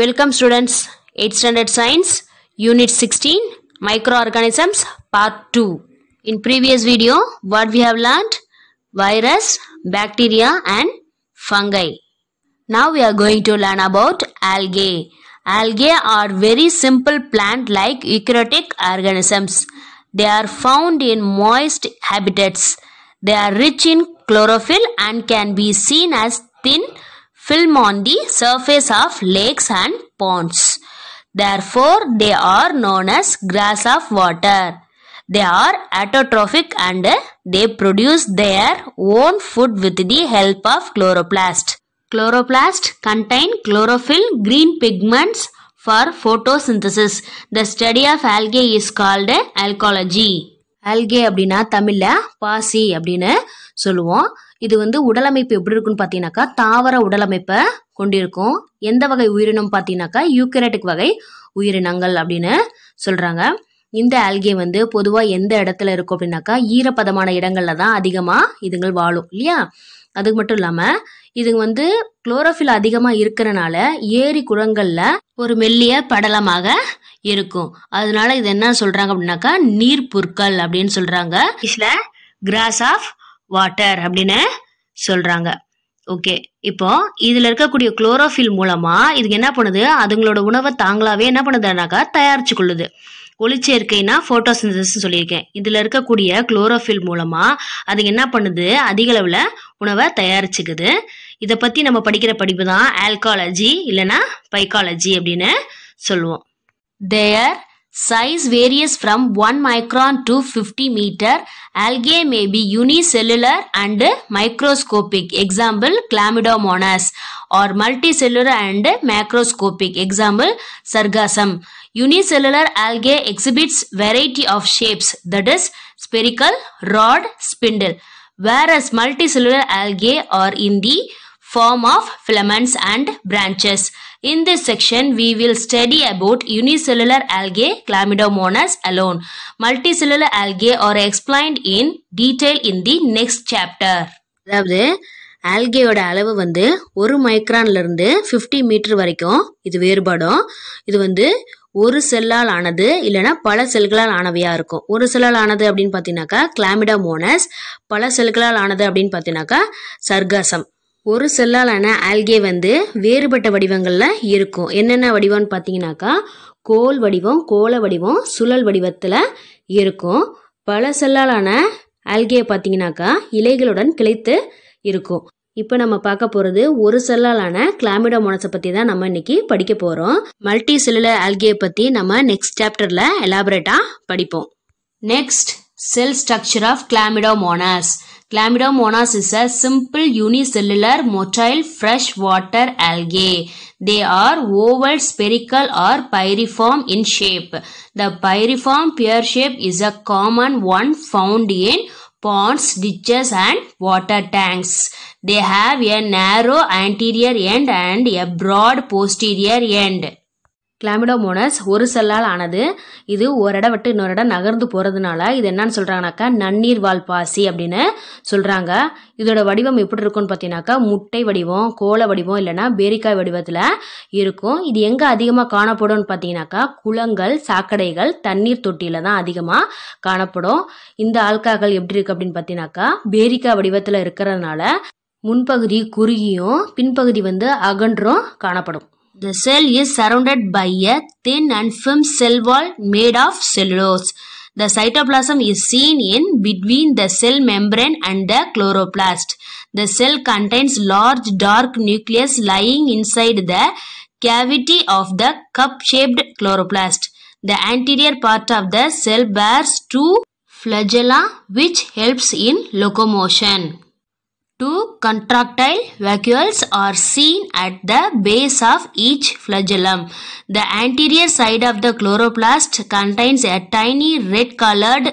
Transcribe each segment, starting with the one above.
Welcome students, 8th standard science, unit 16, microorganisms, part 2. In previous video, what we have learned? Virus, bacteria and fungi. Now we are going to learn about algae. Algae are very simple plant-like eukaryotic organisms. They are found in moist habitats. They are rich in chlorophyll and can be seen as thin film on the surface of lakes and ponds. Therefore, they are known as grass of water. They are autotrophic and they produce their own food with the help of chloroplast. Chloroplast contain chlorophyll green pigments for photosynthesis. The study of algae is called alcology. Algae abdina தமிழில் பாசி abdina. சொல்லுவோம் இது வந்து உடலமைப்பு எப்படி இருக்குன்னு பார்த்தீங்கன்னாக்கா தாவர உடலமைப்பை கொண்டிருக்கும் எந்த வகை உயிரினம் பார்த்தீங்கன்னாக்கா யூக்கரட்டிக் வகை உயிரினங்கள் அப்படின்னு சொல்கிறாங்க இந்த ஆல்கே வந்து பொதுவாக எந்த இடத்துல இருக்கும் அப்படின்னாக்கா ஈரப்பதமான இடங்களில் தான் அதிகமாக இதுங்கள் வாழும் இல்லையா அது மட்டும் இல்லாமல் இது வந்து குளோரோஃபில் அதிகமாக இருக்கிறனால ஏரி குளங்களில் ஒரு மெல்லிய படலமாக இருக்கும் அதனால இது என்ன சொல்கிறாங்க அப்படின்னாக்கா நீர் பொருட்கள் அப்படின்னு சொல்கிறாங்க இதில் கிராஸ் ஆஃப் வாட்டர் அப்படின்னு சொல்றாங்க ஓகே இப்போ இதுல இருக்கக்கூடிய குளோரோஃபில் மூலமா இதுக்கு என்ன பண்ணுது அதுங்களோட உணவை தாங்களாவே என்ன பண்ணுதுனாக்கா தயாரிச்சு கொள்ளுது ஒளிச்சேர்க்கைனா போட்டோசிந்தசிஸ் சொல்லியிருக்கேன் இதுல இருக்கக்கூடிய குளோரோஃபில் மூலமா அது என்ன பண்ணுது அதிக அளவுல உணவை தயாரிச்சுக்குது இதை பத்தி நம்ம படிக்கிற படிப்பு தான் ஆல்காலஜி இல்லைன்னா பைக்காலஜி அப்படின்னு சொல்லுவோம் தேர் Size varies from 1 micron to 50 meter. Algae may be unicellular and microscopic. Example, Chlamydomonas or multicellular and macroscopic. Example, Sargassum. Unicellular algae exhibits variety of shapes that is spherical, rod, spindle. Whereas multicellular algae are in the form of filaments and branches. In this section, we will study about unicellular algae Chlamydomonas alone. Multicellular algae are explained in detail in the next chapter. அதாவது ஆல்கேயோட அளவு வந்து ஒரு இருந்து fifty metre வரைக்கும் இது வேறுபடும் இது வந்து ஒரு செல்லால் ஆனது இல்லைனா பல செல்களால் ஆனவையாக இருக்கும் ஒரு செல்லால் ஆனது அப்படின்னு பார்த்தீங்கன்னாக்கா கிளாமிடா மோனஸ் பல செல்களால் ஆனது அப்படின்னு பார்த்தீங்கன்னாக்கா சர்காசம் ஒரு செல்லாலான ஆல்கே வந்து வேறுபட்ட வடிவங்களில் இருக்கும் என்னென்ன வடிவம்னு பார்த்தீங்கன்னாக்கா கோல் வடிவம் கோல வடிவம் சுழல் வடிவத்தில் இருக்கும் பல செல்லாலான ஆல்கே பார்த்தீங்கன்னாக்கா இலைகளுடன் கிளைத்து இருக்கும் இப்போ நம்ம பார்க்க போகிறது ஒரு செல்லாலான கிளாமிடோ மோனஸை பற்றி தான் நம்ம இன்னைக்கு படிக்க போகிறோம் மல்டி செல்லுலர் ஆல்கியை பற்றி நம்ம நெக்ஸ்ட் சாப்டரில் எலாபரேட்டாக படிப்போம் next cell structure of chlamydomonas Chlamydomonas is a simple unicellular motile freshwater algae. They are oval, spherical or pyriform in shape. The pyriform pear shape is a common one found in ponds, ditches and water tanks. They have a narrow anterior end and a broad posterior end. Chlamydomonas ஒரு செல்லால் ஆனது இது ஒரு இடம் விட்டு இன்னொரு இடம் நகர்ந்து போகிறதுனால இது என்னன்னு சொல்கிறாங்கனாக்கா நன்னீர் வாழ் பாசி அப்படின்னு சொல்கிறாங்க இதோட வடிவம் எப்படி இருக்கும்னு பார்த்தீங்கன்னாக்கா முட்டை வடிவம் கோல வடிவம் இல்லைனா பேரிக்காய் வடிவத்தில் இருக்கும் இது எங்கே அதிகமாக காணப்படும்னு பார்த்தீங்கன்னாக்கா குளங்கள் சாக்கடைகள் தண்ணீர் தொட்டியில் தான் அதிகமாக காணப்படும் இந்த ஆல்காக்கள் எப்படி இருக்குது அப்படின்னு பார்த்தீங்கன்னாக்கா பேரிக்காய் வடிவத்தில் இருக்கிறதுனால முன்பகுதி குறுகியும் பின்பகுதி வந்து அகன்றும் காணப்படும் The cell is surrounded by a thin and firm cell wall made of cellulose. The cytoplasm is seen in between the cell membrane and the chloroplast. The cell contains large dark nucleus lying inside the cavity of the cup-shaped chloroplast. The anterior part of the cell bears two flagella which helps in locomotion. Two contractile vacuoles are seen at the base of each flagellum. The anterior side of the chloroplast contains a tiny red colored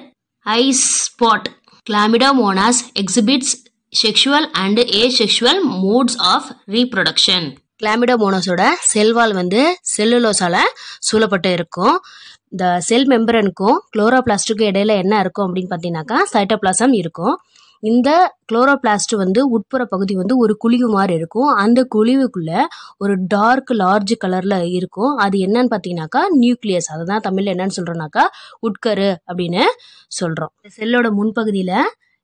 eye spot. Chlamydomonas exhibits sexual and asexual modes of reproduction. கிளாமிடோமோனஸோட cell wall வந்து செல்லுலோஸால் சூழப்பட்டு இருக்கும் இந்த செல் மெம்பரனுக்கும் குளோரோபிளாஸ்டுக்கும் இடையில என்ன இருக்கும் அப்படின்னு பார்த்தீங்கன்னாக்கா சைட்டோபிளாசம் இருக்கும் இந்த குளோரோபிளாஸ்ட் வந்து உட்புற பகுதி வந்து ஒரு குழிவு மாதிரி இருக்கும் அந்த குழிவுக்குள்ளே ஒரு டார்க் லார்ஜ் கலரில் இருக்கும் அது என்னன்னு பார்த்தீங்கன்னாக்கா நியூக்ளியஸ் அதை தான் தமிழில் என்னன்னு சொல்றோம்னாக்கா உட்கரு அப்படின்னு சொல்கிறோம் செல்லோட முன்பகுதியில்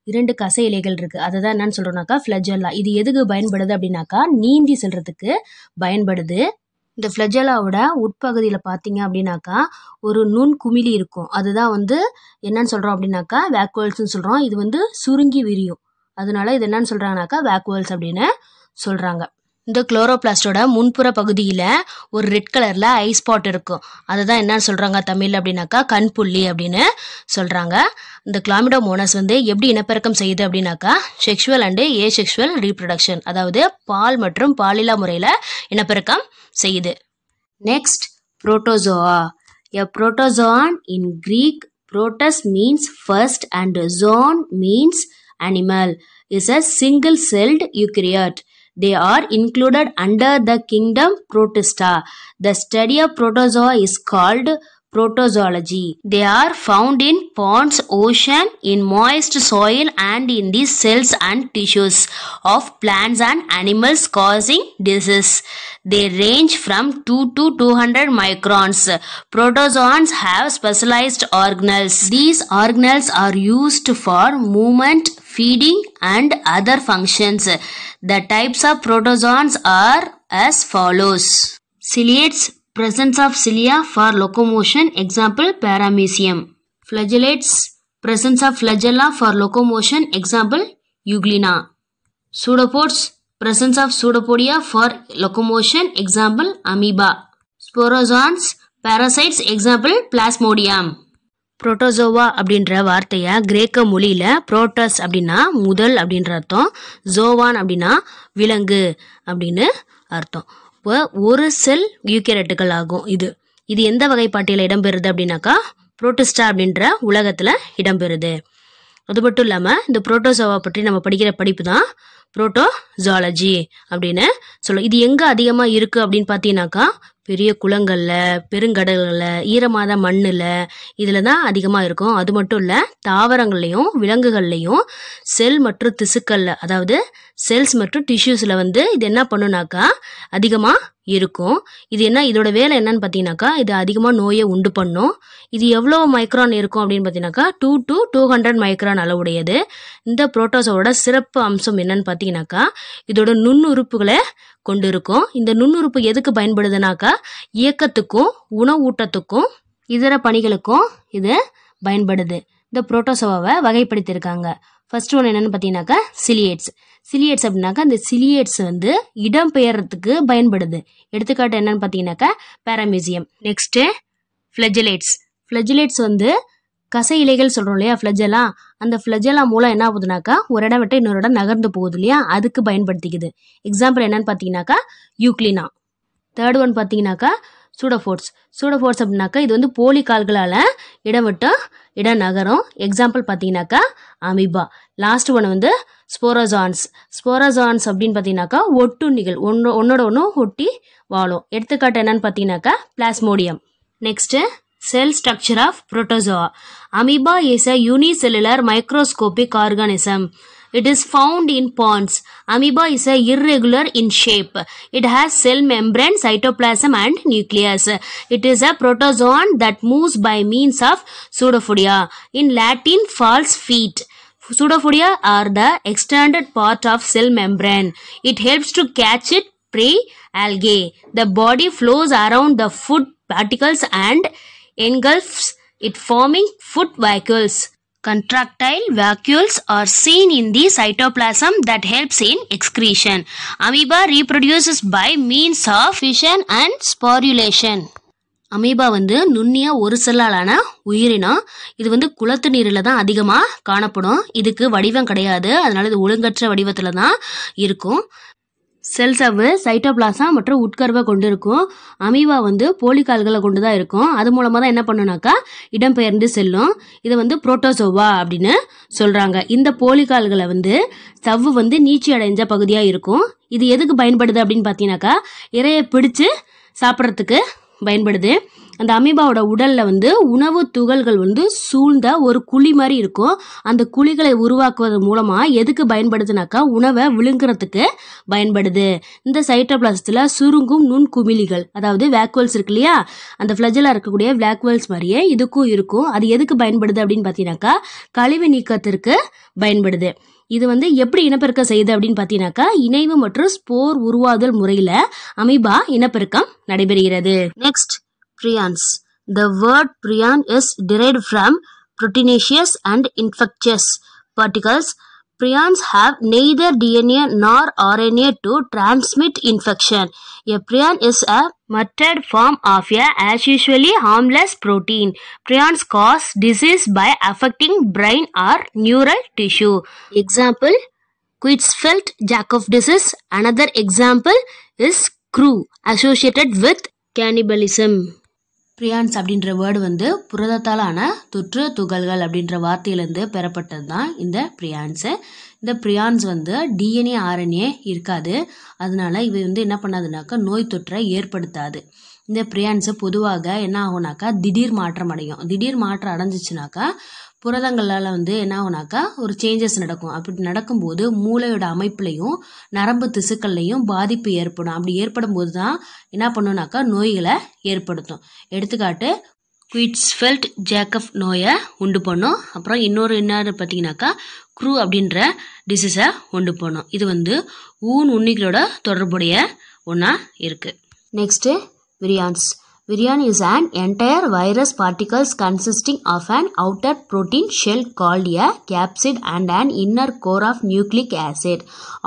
இரண்டு கசை இலைகள் இருக்குது அதை தான் என்னன்னு சொல்றோம்னாக்கா ஃப்ளஜல்லா இது எதுக்கு பயன்படுது அப்படின்னாக்கா நீந்தி செல்கிறதுக்கு பயன்படுது இந்த ஃப்ளெஜலாவோட உட்பகுதியில் பார்த்தீங்க அப்படின்னாக்கா ஒரு நுண் குமிழி இருக்கும் அதுதான் வந்து என்னன்னு சொல்கிறோம் அப்படின்னாக்கா வேக்வல்ஸ்னு சொல்கிறோம் இது வந்து சுருங்கி விரியும் அதனால இது என்னன்னு சொல்கிறாங்கனாக்கா வேக்வல்ஸ் அப்படின்னு சொல்கிறாங்க இந்த குளோரோபிளாஸ்டோட முன்புற பகுதியில் ஒரு ரெட் கலரில் ஐ ஸ்பாட் இருக்கும் அதை தான் என்னன்னு சொல்கிறாங்க தமிழ் அப்படின்னாக்கா கண்புள்ளி அப்படின்னு சொல்கிறாங்க இந்த கிளாமிடோ மோனஸ் வந்து எப்படி இனப்பெருக்கம் செய்யுது அப்படின்னாக்கா sexual and asexual reproduction அதாவது பால் மற்றும் பாலில்லா முறையில் இனப்பெருக்கம் செய்யுது next protozoa a protozoan in Greek protos means first and zoon means animal is a single celled eukaryote They are included under the kingdom Protista. The study of protozoa is called protozoology. They are found in ponds, ocean, in moist soil and in the cells and tissues of plants and animals causing disease. They range from 2 to 200 microns. Protozoans have specialized organelles. These organelles are used for movement, feeding and other functions. The types of protozoans are as follows. Ciliates, presence of cilia for locomotion example paramecium flagellates presence of flagella for locomotion example euglena pseudopods presence of pseudopodia for locomotion example amoeba sporozoans parasites example plasmodium protozoa அப்படின்ற வார்த்தையை கிரேக்க மொழியில் Proteus அப்படின்னா முதல் அப்படின்ற அர்த்தம் ஜோவான் அப்படின்னா விலங்கு அப்படின்னு அர்த்தம் இப்போ ஒரு செல் யூகேரட்டுகள் ஆகும் இது இது எந்த வகை பாட்டியில் இடம்பெறுது அப்படின்னாக்கா புரோட்டோஸ்டா அப்படின்ற உலகத்தில் இடம்பெறுது அது மட்டும் இல்லாமல் இந்த புரோட்டோசோவா பற்றி நம்ம படிக்கிற படிப்பு தான் புரோட்டோஜாலஜி அப்படின்னு சொல்லுவோம் இது எங்கே அதிகமாக இருக்குது அப்படின்னு பார்த்தீங்கன்னாக்கா பெரிய குளங்களில் பெருங்கடல்களில் ஈரமாத மண்ணில் இதில் தான் அதிகமாக இருக்கும் அது மட்டும் இல்லை தாவரங்கள்லேயும் விலங்குகள்லையும் செல் மற்றும் திசுக்களில் அதாவது செல்ஸ் மற்றும் டிஷ்யூஸில் வந்து இது என்ன பண்ணுனாக்கா அதிகமாக இருக்கும் இது என்ன இதோட வேலை என்னன்னு பார்த்தீங்கன்னாக்கா இது அதிகமாக நோயை உண்டு பண்ணும் இது எவ்வளோ மைக்ரான் இருக்கும் அப்படின்னு பார்த்தீங்கன்னாக்கா two to two hundred micron அளவுடையது இந்த புரோட்டோஸோட சிறப்பு அம்சம் என்னன்னு பார்த்தீங்கன்னாக்கா இதோட நுண்ணுறுப்புகளை கொண்டு இருக்கும் இந்த நுண்ணுறுப்பு எதுக்கு பயன்படுதுனாக்கா இயக்கத்துக்கும் உணவூட்டத்துக்கும் இதர பணிகளுக்கும் இது பயன்படுது இந்த புரோட்டோசோவாவை வகைப்படுத்தியிருக்காங்க ஃபர்ஸ்ட் ஒன்று என்னென்னு பார்த்தீங்கன்னாக்கா சிலியேட்ஸ் சிலியேட்ஸ் அப்படின்னாக்கா அந்த சிலியேட்ஸ் வந்து இடம் பெயர்றதுக்கு பயன்படுது எடுத்துக்காட்டு என்னன்னு பார்த்தீங்கன்னாக்கா பேராமியூசியம் நெக்ஸ்ட்டு ஃப்ளஜிலேட்ஸ் ஃப்ளஜிலேட்ஸ் வந்து கசை இலைகள் சொல்கிறோம் இல்லையா ஃப்ளஜலா அந்த ஃப்ளஜெல்லாம் மூலம் என்ன ஆகுதுனாக்கா ஒரு இடம் விட்டு இன்னொரு இடம் நகர்ந்து போகுது இல்லையா அதுக்கு பயன்படுத்திக்குது எக்ஸாம்பிள் என்னன்னு பார்த்தீங்கன்னாக்கா யூக்ளினா தேர்ட் ஒன் பார்த்தீங்கன்னாக்கா சூடோஃபோர்ஸ் சூடோஃபோர்ஸ் அப்படின்னாக்கா இது வந்து போலி கால்களால் இடவட்டம் இட நகரும் எக்ஸாம்பிள் பார்த்தீங்கன்னாக்கா அமிபா லாஸ்ட் ஒன்று வந்து ஸ்போரோசான்ஸ் ஸ்போரோசான்ஸ் அப்படின்னு பார்த்தீங்கன்னாக்கா ஒட்டுண்ணிகள் ஒன்று ஒன்னோட ஒன்று ஒட்டி வாழும் எடுத்துக்காட்டு என்னன்னு பார்த்தீங்கன்னாக்கா plasmodium next cell structure of protozoa. Amoeba is a unicellular microscopic organism It is found in ponds. Amoeba is a irregular in shape. It has cell membrane, cytoplasm and nucleus. It is a protozoan that moves by means of pseudophoria. In Latin, false feet. Pseudophoria are the extended part of cell membrane. It helps to catch it pre-algae. The body flows around the food particles and engulfs it forming food vacuoles. Contractile vacuoles are seen in the cytoplasm that helps in excretion. Amoeba reproduces by means of fission and sporulation. Amoeba வந்து நுண்ணிய ஒரு செல்லாலான உயிரினம் இது வந்து குளத்து நீரில் தான் அதிகமாக காணப்படும் இதுக்கு வடிவம் கிடையாது அதனால் இது ஒழுங்கற்ற வடிவத்தில் தான் இருக்கும் செல் சவ்வு சைட்டோபிளாசா மற்றும் உட்கருவை கொண்டு இருக்கும் அமீவா வந்து போலிகால்களை கொண்டு தான் இருக்கும் அது மூலமாக தான் என்ன பண்ணுனாக்கா இடம்பெயர்ந்து செல்லும் இதை வந்து புரோட்டோசோவா அப்படின்னு சொல்கிறாங்க இந்த போலிகால்களை வந்து சவ்வு வந்து நீச்சி அடைஞ்ச பகுதியாக இருக்கும் இது எதுக்கு பயன்படுது அப்படின்னு பார்த்தீங்கன்னாக்கா இறையை பிடிச்சு சாப்பிட்றதுக்கு பயன்படுது அந்த அமீபாவோட உடலில் வந்து உணவு துகள்கள் வந்து சூழ்ந்த ஒரு குழி மாதிரி இருக்கும் அந்த குழிகளை உருவாக்குவது மூலமாக எதுக்கு பயன்படுதுனாக்கா உணவை விழுங்குறதுக்கு பயன்படுது இந்த சைட்டோபிளாசத்தில் சுருங்கும் நுண் குமிழிகள் அதாவது வேக்குவல்ஸ் இருக்கு இல்லையா அந்த ஃப்ளஜில் இருக்கக்கூடிய வேக்குவல்ஸ் மாதிரியே இதுக்கும் இருக்கும் அது எதுக்கு பயன்படுது அப்படின்னு பார்த்தீங்கன்னாக்கா கழிவு நீக்கத்திற்கு பயன்படுது இது வந்து எப்படி இனப்பெருக்கம் செய்யுது அப்படின்னு பார்த்தீங்கன்னாக்கா இணைவு மற்றும் ஸ்போர் உருவாதல் முறையில் அமீபா இனப்பெருக்கம் நடைபெறுகிறது next prions. The word prion is derived from proteinaceous and infectious particles. Prions have neither DNA nor RNA to transmit infection. A prion is a muttered form of a as usually harmless protein. Prions cause disease by affecting brain or neural tissue. Example Creutzfeldt Jakob disease. Another example is CRU associated with cannibalism. Prions அப்படின்ற word வந்து புரதத்தாலான தொற்று துகள்கள் அப்படின்ற வார்த்தையிலேருந்து பெறப்பட்டது தான் இந்த பிரியான்ஸு இந்த பிரியான்ஸ் வந்து டிஎன்ஏ ஆர்என்ஏ இருக்காது அதனால இவை வந்து என்ன பண்ணாதுனாக்கா நோய் தொற்றை ஏற்படுத்தாது இந்த ப்ரியான்ஸு பொதுவாக என்ன ஆகும்னாக்கா திடீர் மாற்றம் அடையும் திடீர் மாற்றம் அடைஞ்சிச்சுனாக்கா புரதங்களால் வந்து என்ன ஆகுனாக்கா ஒரு சேஞ்சஸ் நடக்கும் அப்படி நடக்கும்போது மூளையோட அமைப்புலையும் நரம்பு திசுக்கள்லையும் பாதிப்பு ஏற்படும் அப்படி ஏற்படும் போது தான் என்ன பண்ணுனாக்கா நோய்களை ஏற்படுத்தும் எடுத்துக்காட்டு குயிட்ஸ்ஃபெல்ட் ஜேக்கப் நோயை உண்டு பண்ணும் அப்புறம் இன்னொரு என்ன பார்த்தீங்கன்னாக்கா குரூ அப்படின்ற டிசீஸை உண்டு பண்ணும் இது வந்து ஊன் உண்ணிகளோட தொடர்புடைய ஒன்றா இருக்குது next virions Virion is an entire virus particles consisting of an outer protein shell called a capsid and an inner core of nucleic acid,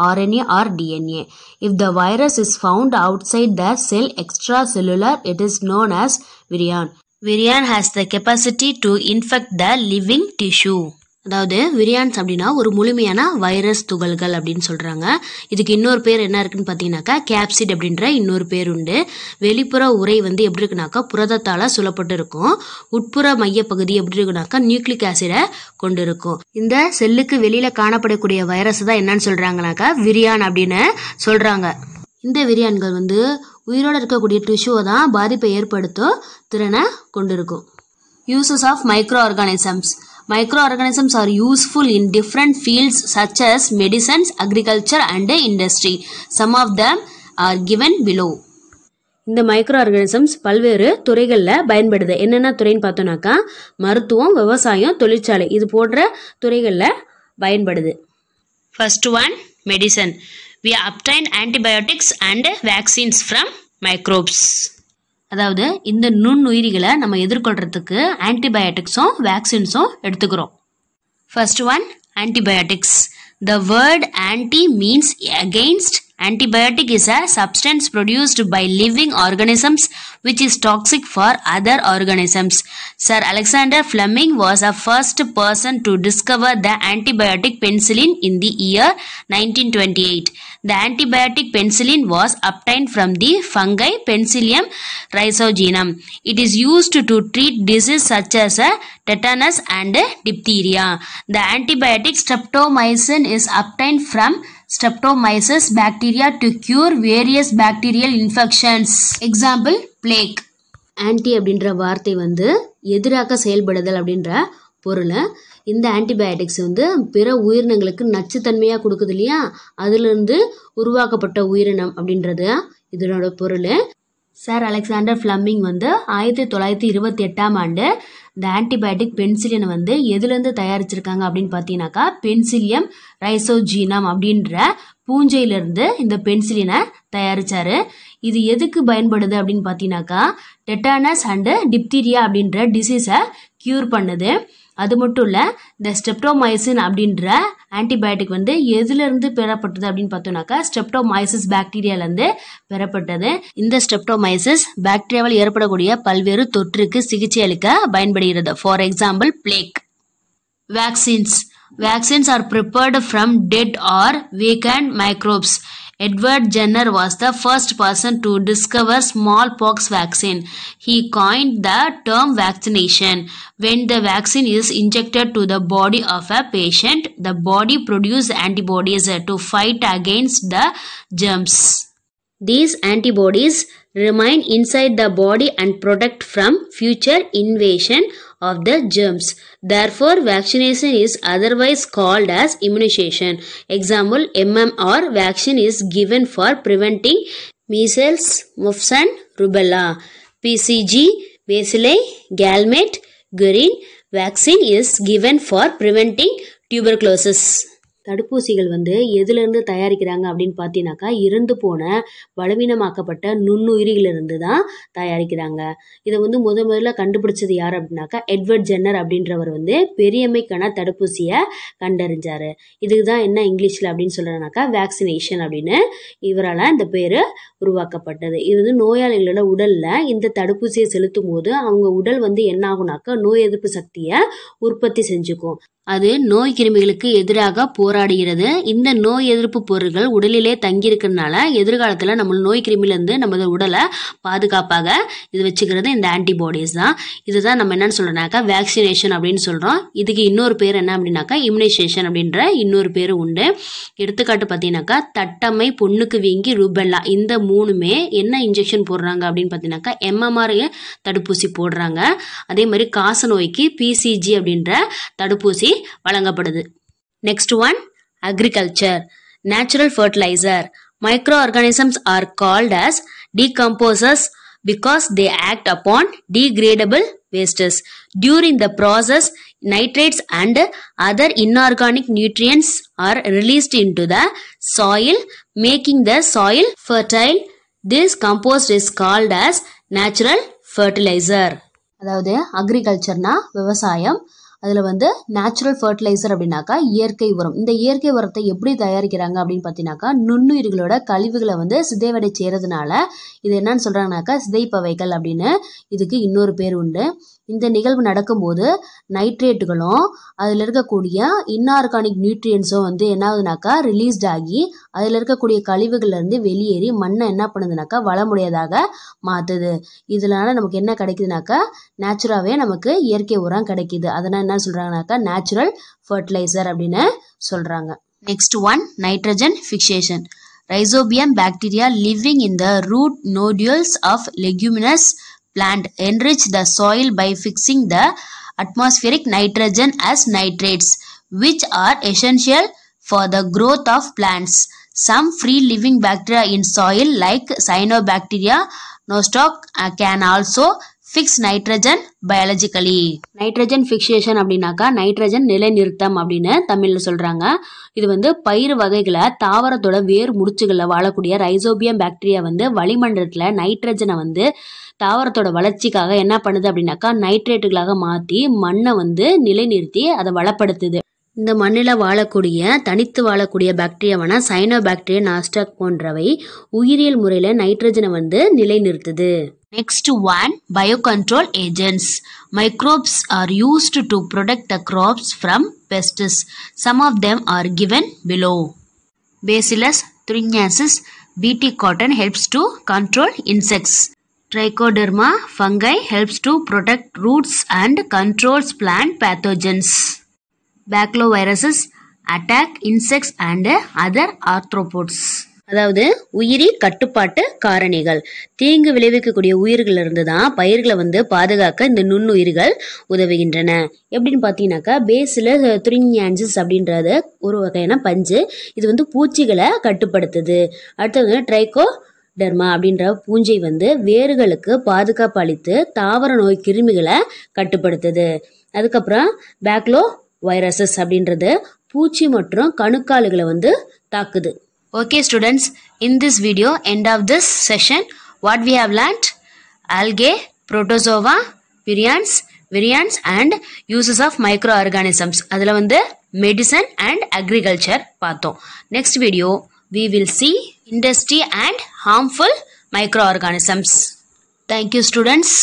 RNA or DNA. If the virus is found outside the cell extracellular, it is known as virion. Virion has the capacity to infect the living tissue. அதாவது விரியான்ஸ் அப்படின்னா ஒரு முழுமையான virus துகள்கள் அப்படின்னு சொல்கிறாங்க இதுக்கு இன்னொரு பேர் என்ன இருக்குன்னு பார்த்தீங்கன்னாக்கா கேப்சிட் அப்படின்ற இன்னொரு பேர் உண்டு வெளிப்புற உரை வந்து எப்படி இருக்குனாக்கா புரதத்தால் சுலப்பட்டு இருக்கும் உட்புற மையப்பகுதி எப்படி இருக்குனாக்கா நியூக்ளிக் ஆசிடை கொண்டு இருக்கும் இந்த செல்லுக்கு வெளியில் காணப்படக்கூடிய வைரஸ் தான் என்னன்னு சொல்கிறாங்கனாக்கா விரியான் அப்படின்னு சொல்கிறாங்க இந்த விரியான்கள் வந்து உயிரோடு இருக்கக்கூடிய டிஷ்யூவை தான் பாதிப்பை ஏற்படுத்தும் திறனை கொண்டிருக்கும் uses of micro organisms micro organisms are useful in fields fields such as medicines agriculture and industry some of the are given below இந்த மைக்ரோ ஆர்கானிசம்ஸ் பல்வேறு துறைகளில் பயன்படுது என்னென்ன துறைன்னு பார்த்தோன்னாக்கா மருத்துவம் விவசாயம் தொழிற்சாலை இது போன்ற துறைகளில் பயன்படுது first one medicine we obtain antibiotics and vaccines from microbes அதாவது இந்த நுண்ணுயிரிகளை நம்ம எதிர்கொள்றதுக்கு ஆன்டிபயோட்டிக்ஸும் வேக்சின்ஸும் எடுத்துக்கிறோம் first one antibiotics the word anti means against Antibiotic is a substance produced by living organisms which is toxic for other organisms. Sir Alexander Fleming was the first person to discover the antibiotic penicillin in the year 1928. The antibiotic penicillin was obtained from the fungi Penicillium rhizogenum. It is used to treat diseases such as uh, tetanus and diphtheria. The antibiotic streptomycin is obtained from streptomyces bacteria to cure various bacterial infections. Example, plague. Anti அப்படின்ற வார்த்தை வந்து எதிராக செயல்படுதல் அப்படின்ற பொருளை இந்த antibiotics வந்து பிற உயிரினங்களுக்கு நச்சுத்தன்மையாக கொடுக்குது இல்லையா அதுலேருந்து உருவாக்கப்பட்ட உயிரினம் அப்படின்றது இதனோட பொருள் சார் அலெக்சாண்டர் ஃப்ளம்மிங் வந்து ஆயிரத்தி தொள்ளாயிரத்தி இருபத்தி எட்டாம் ஆண்டு இந்த ஆன்டிபயோட்டிக் பென்சிலினை வந்து எதுலேருந்து தயாரிச்சிருக்காங்க அப்படின்னு பார்த்தீங்கன்னாக்கா பென்சிலியம் ரைசோஜீனம் அப்படின்ற பூஞ்சையிலிருந்து இந்த பென்சிலினை தயாரித்தார் இது எதுக்கு பயன்படுது அப்படின்னு பார்த்தீங்கன்னாக்கா டெட்டானஸ் அண்டு டிப்தீரியா அப்படின்ற டிசீஸை க்யூர் பண்ணுது அது மட்டும் இல்லை இந்த ஸ்டெப்டோமைசின் அப்படின்ற ஆன்டிபயோட்டிக் வந்து எதுலேருந்து பெறப்பட்டது அப்படின்னு பார்த்தோம்னாக்கா ஸ்டெப்டோமைசிஸ் பாக்டீரியாலேருந்து பெறப்பட்டது இந்த ஸ்டெப்டோமைசிஸ் பாக்டீரியாவால் ஏற்படக்கூடிய பல்வேறு தொற்றுக்கு சிகிச்சை அளிக்க பயன்படுகிறது for example plague vaccines vaccines are prepared from dead or and microbes Edward Jenner was the first person to discover smallpox vaccine. He coined the term vaccination. When the vaccine is injected to the body of a patient, the body produces antibodies to fight against the germs. These antibodies remain inside the body and protect from future invasion of the germs. Therefore, vaccination is otherwise called as immunization. Example, MMR vaccine is given for preventing measles, mumps and rubella. PCG, bacilli, galmate, gurin vaccine is given for preventing tuberculosis. தடுப்பூசிகள் வந்து எதுலேருந்து தயாரிக்கிறாங்க அப்படின்னு பார்த்தீங்கன்னாக்கா இறந்து போன பலவீனமாக்கப்பட்ட நுண்ணுயிரிகளிலிருந்து தான் தயாரிக்கிறாங்க இதை வந்து முத முதல்ல கண்டுபிடிச்சது யார் அப்படின்னாக்கா எட்வர்ட் ஜென்னர் அப்படின்றவர் வந்து பெரியமைக்கான தடுப்பூசியை கண்டறிஞ்சார் இதுக்கு தான் என்ன இங்கிலீஷில் அப்படின்னு சொல்கிறனாக்கா வேக்சினேஷன் அப்படின்னு இவரால் இந்த பேர் உருவாக்கப்பட்டது இது வந்து நோயாளிகளோட உடலில் இந்த தடுப்பூசியை செலுத்தும் போது அவங்க உடல் வந்து என்ன ஆகுனாக்கா நோய் எதிர்ப்பு சக்தியை உற்பத்தி செஞ்சுக்கும் அது நோய் கிருமிகளுக்கு எதிராக போராடுகிறது இந்த நோய் எதிர்ப்பு பொருட்கள் உடலிலே தங்கியிருக்கிறதுனால எதிர்காலத்தில் நம்ம நோய் கிருமிலேருந்து நம்ம உடலை பாதுகாப்பாக இது வச்சுக்கிறது இந்த ஆன்டிபாடிஸ் தான் இதுதான் நம்ம என்னன்னு சொல்கிறோம்னாக்கா வேக்சினேஷன் அப்படின்னு சொல்கிறோம் இதுக்கு இன்னொரு பேர் என்ன அப்படின்னாக்கா இம்யூனைசேஷன் அப்படின்ற இன்னொரு பேர் உண்டு எடுத்துக்காட்டு பார்த்தீங்கன்னாக்கா தட்டம்மை பொண்ணுக்கு வீங்கி ரூபெல்லா இந்த மூணுமே என்ன இன்ஜெக்ஷன் போடுறாங்க அப்படின்னு பார்த்தீங்கன்னாக்கா எம்எம்ஆர் தடுப்பூசி போடுறாங்க அதே மாதிரி காச நோய்க்கு பிசிஜி அப்படின்ற தடுப்பூசி கல்வி வழங்கப்படுது next one agriculture natural fertiliser micro organisms are called as decomposers because they act upon degradable wastes. During the process, nitrates and other inorganic nutrients are released into the soil, making the soil fertile. This compost is called as natural fertilizer. அதாவது அக்ரிகல்ச்சர்னா விவசாயம் அதில் வந்து natural fertiliser அப்படின்னாக்கா இயற்கை உரம் இந்த இயற்கை உரத்தை எப்படி தயாரிக்கிறாங்க அப்படின்னு பார்த்தீங்கன்னாக்கா நுண்ணுயிர்களோட கழிவுகளை வந்து சிதைவடை செய்கிறதுனால இது என்னன்னு சொல்கிறாங்கனாக்கா சிதைப்பவைகள் அப்படின்னு இதுக்கு இன்னொரு பேர் உண்டு இந்த நிகழ்வு நடக்கும்போது நைட்ரேட்டுகளும் அதில் இருக்கக்கூடிய இன்ஆர்கானிக் நியூட்ரியன்ஸும் வந்து என்ன ஆகுதுனாக்கா ரிலீஸ்ட் ஆகி அதில் இருக்கக்கூடிய கழிவுகள்லேருந்து வெளியேறி மண்ணை என்ன பண்ணுதுனாக்கா வளமுடையதாக மாற்றுது இதனால நமக்கு என்ன கிடைக்குதுனாக்கா நேச்சுராகவே நமக்கு இயற்கை உரம் கிடைக்கிது அதனால் என்ன சொல்கிறாங்கனாக்கா நேச்சுரல் ஃபர்டிலைசர் அப்படின்னு சொல்கிறாங்க next one nitrogen fixation rhizobium bacteria living in the root nodules of leguminous plant enrich the soil by fixing the atmospheric nitrogen as nitrates which are essential for the growth of plants. Some free living bacteria in soil like cyanobacteria nostoc uh, can also fix nitrogen biologically nitrogen fixation அப்படின்னாக்கா nitrogen நிலைநிறுத்தம் அப்படின்னு தமிழில் சொல்கிறாங்க இது வந்து பயிர் வகைகளை தாவரத்தோட வேர் முடிச்சுகளில் வாழக்கூடிய ரைசோபியம் பாக்டீரியா வந்து வளிமண்டலத்தில் நைட்ரஜனை வந்து தாவரத்தோட வளர்ச்சிக்காக என்ன பண்ணுது அப்படின்னாக்கா நைட்ரேட்டுகளாக மாற்றி மண்ணை வந்து நிலைநிறுத்தி அதை வளப்படுத்துது இந்த மண்ணில் வாழக்கூடிய தனித்து வாழக்கூடிய பாக்டீரியாவான சைனோ பாக்டீரியா நாஸ்டாக் போன்றவை உயிரியல் முறையில் நைட்ரஜனை வந்து நிலைநிறுத்துது next one bio control agents microbes are used to protect the crops from pests some of them are given below bacillus thuringiensis BT cotton helps to control insects trichoderma fungi helps to protect roots and controls plant pathogens baculoviruses attack insects and other arthropods அதாவது உயிரி கட்டுப்பாட்டு காரணிகள் தீங்கு விளைவிக்கக்கூடிய உயிர்கள் இருந்துதான் தான் பயிர்களை வந்து பாதுகாக்க இந்த நுண்ணுயிர்கள் உதவுகின்றன எப்படின்னு பார்த்தீங்கன்னாக்கா பேஸில் துரிஞ்சான்சஸ் அப்படின்றது ஒரு வகையான பஞ்சு இது வந்து பூச்சிகளை கட்டுப்படுத்துது அடுத்தது வந்து ட்ரைகோ டெர்மா அப்படின்ற பூஞ்சை வந்து வேர்களுக்கு பாதுகாப்பு அளித்து தாவர நோய் கிருமிகளை கட்டுப்படுத்துது அதுக்கப்புறம் பேக்லோ வைரஸஸ் அப்படின்றது பூச்சி மற்றும் கணுக்காலுகளை வந்து தாக்குது okay students in this video end of this session what we have learned algae protozoa prions virions and uses of micro organisms அதில் வந்து மெடிசன் அண்ட் அக்ரிகல்ச்சர் பார்த்தோம் next video we will see industry and harmful micro organisms thank you students